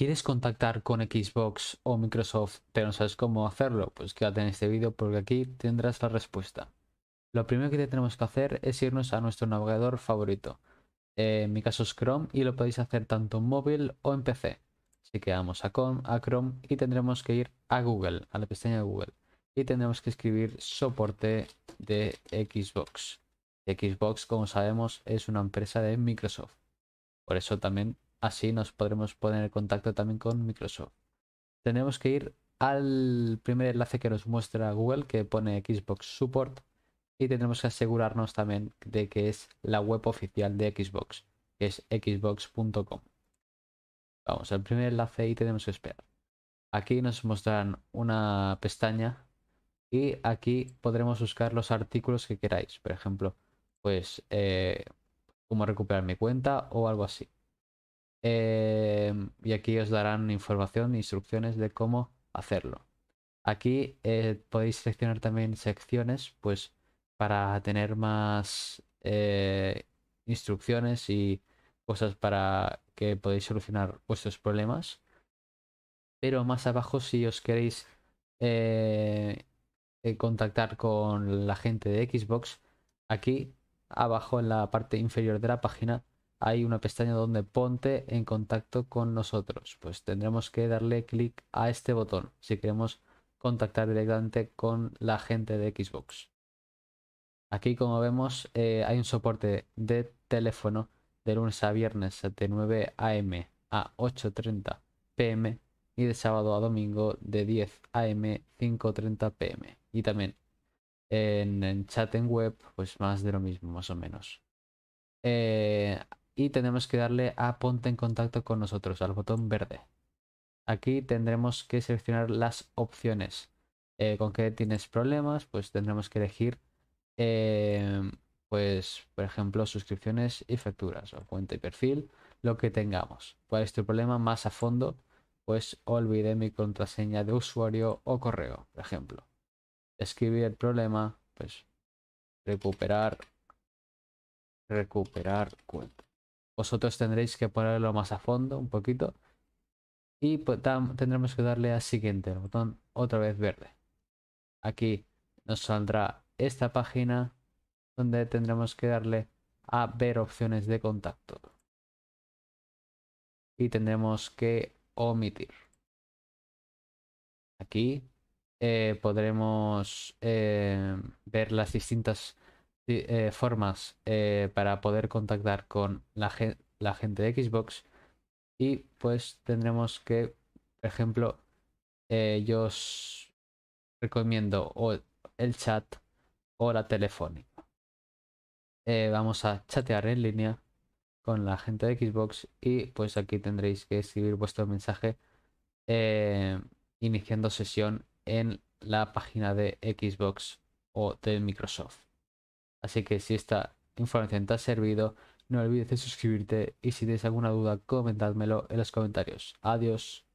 ¿Quieres contactar con Xbox o Microsoft pero no sabes cómo hacerlo? Pues quédate en este vídeo porque aquí tendrás la respuesta. Lo primero que tenemos que hacer es irnos a nuestro navegador favorito. Eh, en mi caso es Chrome y lo podéis hacer tanto en móvil o en PC. Así que vamos a, a Chrome y tendremos que ir a Google, a la pestaña de Google. Y tendremos que escribir soporte de Xbox. Xbox, como sabemos, es una empresa de Microsoft. Por eso también Así nos podremos poner en contacto también con Microsoft. Tenemos que ir al primer enlace que nos muestra Google que pone Xbox Support y tenemos que asegurarnos también de que es la web oficial de Xbox, que es xbox.com. Vamos al primer enlace y tenemos que esperar. Aquí nos mostrarán una pestaña y aquí podremos buscar los artículos que queráis. Por ejemplo, pues eh, cómo recuperar mi cuenta o algo así. Em, y aquí os darán información, e instrucciones de cómo hacerlo. Aquí eh, podéis seleccionar también secciones, pues para tener más eh, instrucciones y cosas para que podéis solucionar vuestros problemas. Pero más abajo, si os queréis eh, contactar con la gente de Xbox, aquí abajo en la parte inferior de la página hay una pestaña donde ponte en contacto con nosotros. Pues tendremos que darle clic a este botón si queremos contactar directamente con la gente de Xbox. Aquí como vemos eh, hay un soporte de teléfono de lunes a viernes de 9 am a 8.30 pm y de sábado a domingo de 10 am 5.30 pm. Y también en, chat en web pues más de lo mismo más o menos. Eh, y tenemos que darle a ponte en contacto con nosotros, al botón verde. Aquí tendremos que seleccionar las opciones. Eh, con qué tienes problemas, pues tendremos que elegir, em, pues, por ejemplo, suscripciones y facturas o cuenta y perfil, lo que tengamos. ¿Cuál es tu problema más a fondo? Pues olvidé mi contraseña de usuario o correo, por ejemplo. Escribir el problema, pues recuperar, recuperar cuenta. Vosotros tendréis que ponerlo más a fondo un poquito. Y pues, tendremos que darle a siguiente, el botón otra vez verde. Aquí nos saldrá esta página donde tendremos que darle a ver opciones de contacto. Y tendremos que omitir. Aquí eh, podremos eh, ver las distintas eh, formas eh, para poder contactar con la, la gente de Xbox. Y pues tendremos que, por ejemplo, eh, yo os recomiendo el chat o la telefónica. vamos a chatear en línea con la gente de Xbox y pues aquí tendréis que escribir vuestro mensaje iniciando sesión en la página de Xbox o de Microsoft. Así que si esta información te ha servido, no olvides de suscribirte y si tienes alguna duda, comentádmelo en los comentarios. Adiós.